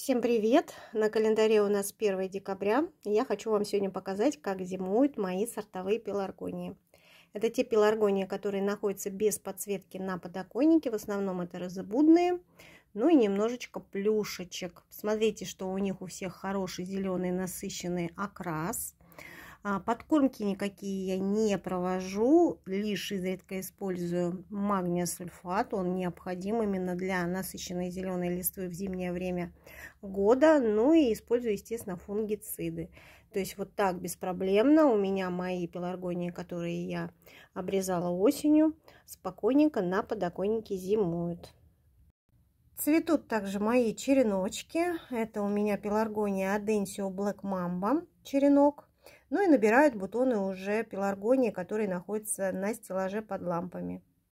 Всем привет! На календаре у нас 1 декабря. Я хочу вам сегодня показать, как зимуют мои сортовые пеларгонии. Это те пеларгонии, которые находятся без подсветки на подоконнике. В основном это разобудные, ну и немножечко плюшечек. Смотрите, что у них у всех хороший зеленый насыщенный окрас. А, подкормки никакие я не провожу, лишь изредка использую магния сульфат. Он необходим именно для насыщенной зеленой листвы в зимнее время года. Ну и использую, естественно, фунгициды. То есть вот так беспроблемно у меня мои пеларгонии, которые я обрезала осенью, спокойненько на подоконнике зимуют. Цветут также мои череночки. Это у меня пеларгония Аденсио Блэк Мамба черенок. Ну и набирают бутоны уже пеларгонии, которые находятся на стеллаже под лампами.